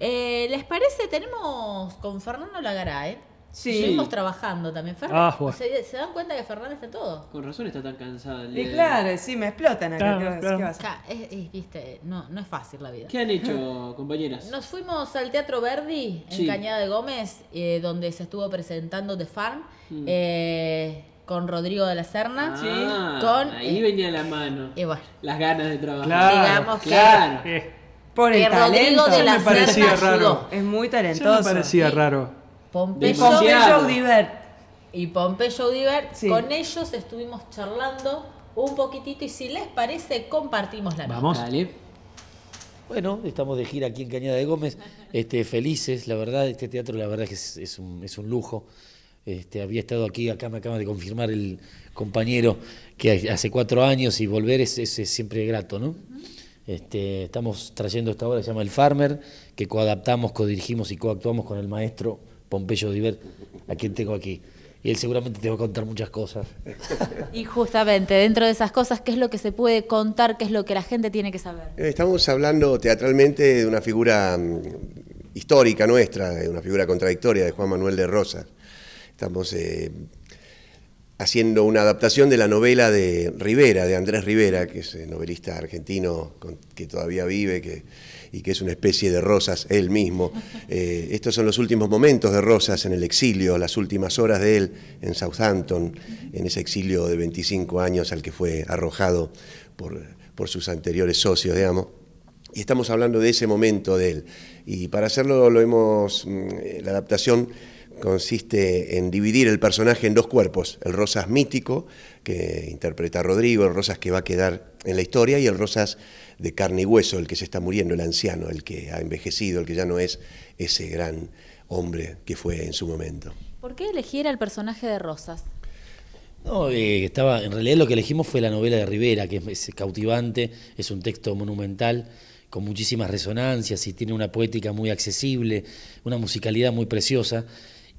Eh, ¿Les parece? Tenemos con Fernando ¿eh? Sí. Seguimos trabajando también. ¿Fernando? Ah, ¿se, dan cuenta que Fernando está todo? Con razón está tan cansado. y claro, sí, me explotan acá. ¿Qué, viste, no, es fácil la vida. ¿Qué han hecho, compañeras? Nos fuimos al Teatro Verdi, en Cañada de Gómez, eh, donde se estuvo presentando The Farm. Mm. Eh, con Rodrigo de la Serna. Ah, con, ahí venía la mano. Y las ganas de trabajar. Claro, digamos que. Por el talento, de la me parecía raro. Es muy talentoso. me parecía raro. Y Pompeyo y Pompeyo Diver, con ellos estuvimos charlando un poquitito y si les parece compartimos la nota. Vamos. Dale. Bueno, estamos de gira aquí en Cañada de Gómez, este, felices, la verdad, este teatro la verdad que es, un, es un lujo. Este, había estado aquí, acá me acaba de confirmar el compañero que hace cuatro años y volver es siempre grato, ¿no? Este, estamos trayendo esta obra se llama El Farmer, que coadaptamos, codirigimos y coactuamos con el maestro Pompeyo Diver, a quien tengo aquí. Y él seguramente te va a contar muchas cosas. Y justamente, dentro de esas cosas, ¿qué es lo que se puede contar? ¿Qué es lo que la gente tiene que saber? Eh, estamos hablando teatralmente de una figura mm, histórica nuestra, de una figura contradictoria de Juan Manuel de Rosas. Estamos eh, haciendo una adaptación de la novela de Rivera, de Andrés Rivera, que es eh, novelista argentino que todavía vive y que es una especie de Rosas él mismo. Eh, estos son los últimos momentos de Rosas en el exilio, las últimas horas de él en Southampton, en ese exilio de 25 años al que fue arrojado por, por sus anteriores socios, digamos. Y estamos hablando de ese momento de él. Y para hacerlo lo hemos, mm, eh, la adaptación consiste en dividir el personaje en dos cuerpos, el Rosas mítico, que interpreta Rodrigo, el Rosas que va a quedar en la historia, y el Rosas de carne y hueso, el que se está muriendo, el anciano, el que ha envejecido, el que ya no es ese gran hombre que fue en su momento. ¿Por qué elegir el personaje de Rosas? No, eh, estaba, en realidad lo que elegimos fue la novela de Rivera, que es cautivante, es un texto monumental con muchísimas resonancias y tiene una poética muy accesible, una musicalidad muy preciosa.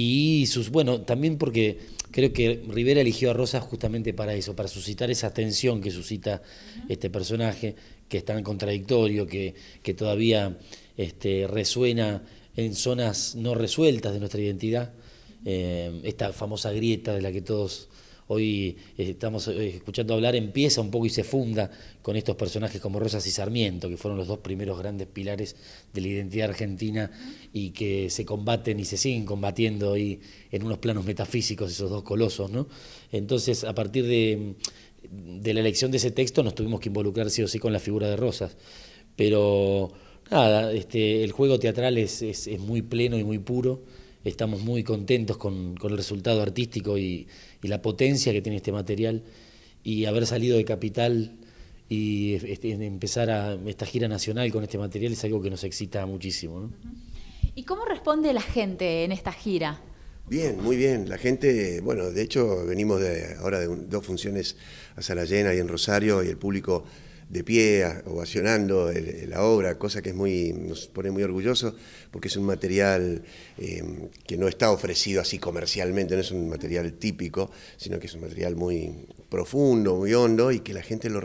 Y sus, bueno, también porque creo que Rivera eligió a Rosas justamente para eso, para suscitar esa tensión que suscita este personaje, que es tan contradictorio, que, que todavía este, resuena en zonas no resueltas de nuestra identidad, eh, esta famosa grieta de la que todos hoy eh, estamos eh, escuchando hablar, empieza un poco y se funda con estos personajes como Rosas y Sarmiento, que fueron los dos primeros grandes pilares de la identidad argentina y que se combaten y se siguen combatiendo ahí en unos planos metafísicos, esos dos colosos. Entonces, a partir de, la elección de ese texto, nos tuvimos que involucrar sí o sí con la figura de Rosas. Pero nada, este, el juego teatral es muy pleno y muy puro estamos muy contentos con, el resultado artístico y, la potencia que tiene este material. Y haber salido de Capital este, y empezar a esta gira nacional con este material es algo que nos excita muchísimo. ¿Y cómo responde la gente en esta gira? Bien, muy bien. La gente, bueno, de hecho venimos de ahora de dos funciones a Sala Llena y en Rosario y el público de pie, ovacionando la obra, cosa que es muy, nos pone muy orgullosos, porque es un material eh, que no está ofrecido así comercialmente, no es un material típico, sino que es un material muy profundo, muy hondo, y que la gente lo,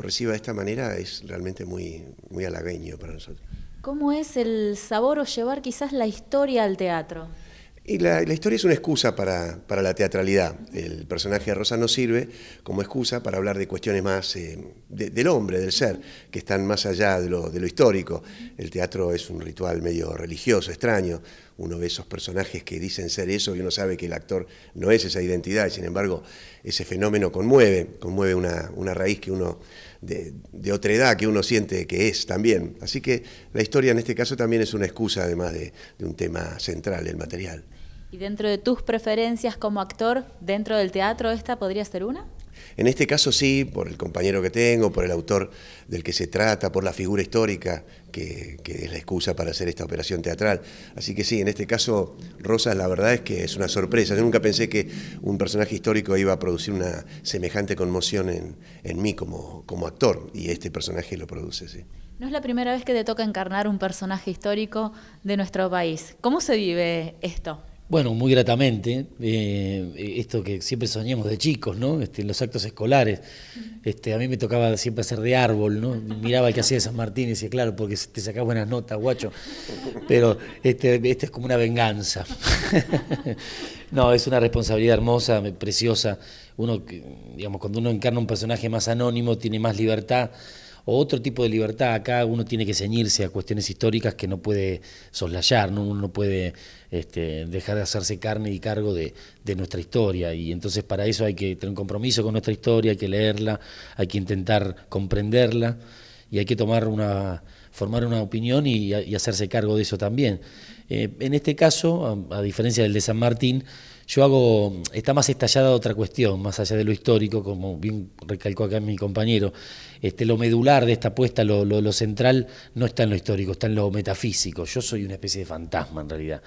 reciba de esta manera es realmente muy, muy halagüeño para nosotros. ¿Cómo es el sabor o llevar quizás la historia al teatro? Y la, historia es una excusa para, la teatralidad. El personaje de Rosa no sirve como excusa para hablar de cuestiones más eh, del hombre, del ser, que están más allá de lo, histórico. El teatro es un ritual medio religioso, extraño. Uno ve esos personajes que dicen ser eso y uno sabe que el actor no es esa identidad. Y sin embargo, ese fenómeno conmueve, conmueve una, raíz que uno de, otra edad que uno siente que es también. Así que la historia en este caso también es una excusa, además de, de un tema central, el material. Y dentro de tus preferencias como actor, dentro del teatro, ¿esta podría ser una? En este caso sí, por el compañero que tengo, por el autor del que se trata, por la figura histórica que, es la excusa para hacer esta operación teatral. Así que sí, en este caso, Rosa, la verdad es que es una sorpresa. Yo nunca pensé que un personaje histórico iba a producir una semejante conmoción en, mí como, como actor, y este personaje lo produce, sí. No es la primera vez que te toca encarnar un personaje histórico de nuestro país. ¿Cómo se vive esto? Bueno, muy gratamente, eh, esto que siempre soñamos de chicos, ¿no? Este, los actos escolares. Este, a mí me tocaba siempre hacer de árbol, ¿no? Miraba el que hacía de San Martín y decía, claro, porque te sacás buenas notas, guacho. Pero este, este es como una venganza. no, es una responsabilidad hermosa, preciosa. Uno, digamos, cuando uno encarna un personaje más anónimo, tiene más libertad o otro tipo de libertad. Acá uno tiene que ceñirse a cuestiones históricas que no puede soslayar, uno no puede este, dejar de hacerse carne y cargo de, nuestra historia. Y entonces para eso hay que tener un compromiso con nuestra historia, hay que leerla, hay que intentar comprenderla y hay que tomar una formar una opinión y, hacerse cargo de eso también. Eh, en este caso, a diferencia del de San Martín, yo hago, está más estallada otra cuestión, más allá de lo histórico, como bien recalcó acá mi compañero, este, lo medular de esta apuesta, lo, central, no está en lo histórico, está en lo metafísico. Yo soy una especie de fantasma en realidad,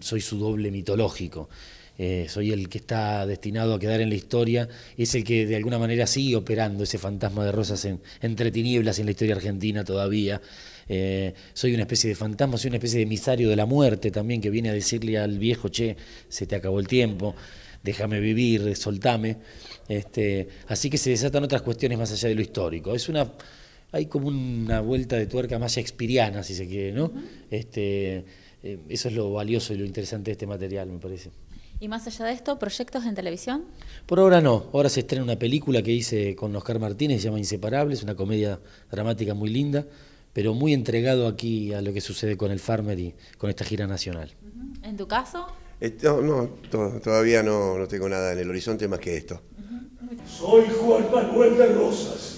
soy su doble mitológico. Eh, soy el que está destinado a quedar en la historia, es el que de alguna manera sigue operando ese fantasma de rosas en, entre tinieblas en la historia argentina todavía. Eh, soy una especie de fantasma, soy una especie de emisario de la muerte también que viene a decirle al viejo, che, se te acabó el tiempo, déjame vivir, soltame. Este, así que se desatan otras cuestiones más allá de lo histórico. Es una hay como una vuelta de tuerca más shakespeariana, si se quiere, ¿no? este, eh, eso es lo valioso y lo interesante de este material, me parece. ¿Y más allá de esto, proyectos en televisión? Por ahora no. Ahora se estrena una película que hice con Oscar Martínez, se llama Inseparables, una comedia dramática muy linda, pero muy entregado aquí a lo que sucede con el Farmer y con esta gira nacional. ¿En tu caso? Eh, no, todavía no, no, tengo nada en el horizonte más que esto. Soy Juan Manuel de Rosas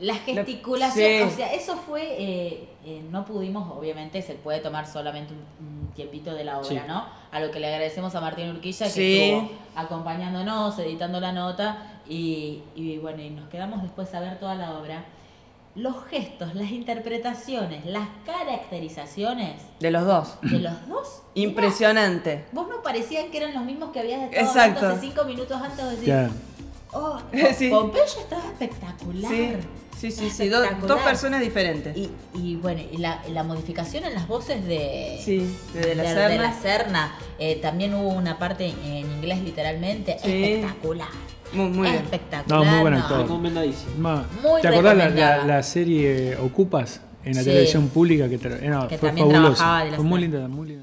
Las gesticulaciones, o sea, eso fue, eh, eh, no pudimos, obviamente se puede tomar solamente un, tiempito de la obra, ¿no? A lo que le agradecemos a Martín Urquilla que estuvo acompañándonos, editando la nota y, bueno, y nos quedamos después a ver toda la obra. Los gestos, las interpretaciones, las caracterizaciones. De los dos. De los dos. Impresionante. vos no parecían que eran los mismos que habías estado Exacto. hace cinco minutos antes de decir. Oh, Pompeyo estaba espectacular. Sí, sí, sí, dos personas diferentes. Y, y bueno, la, la, modificación en las voces de, de, la, Serna. Eh, también hubo una parte en inglés literalmente espectacular. Muy, muy espectacular. No, muy buen actor. No. ¿Te acordás la, la serie Ocupas en la televisión pública que, también Trabajaba de la fue muy linda, muy linda.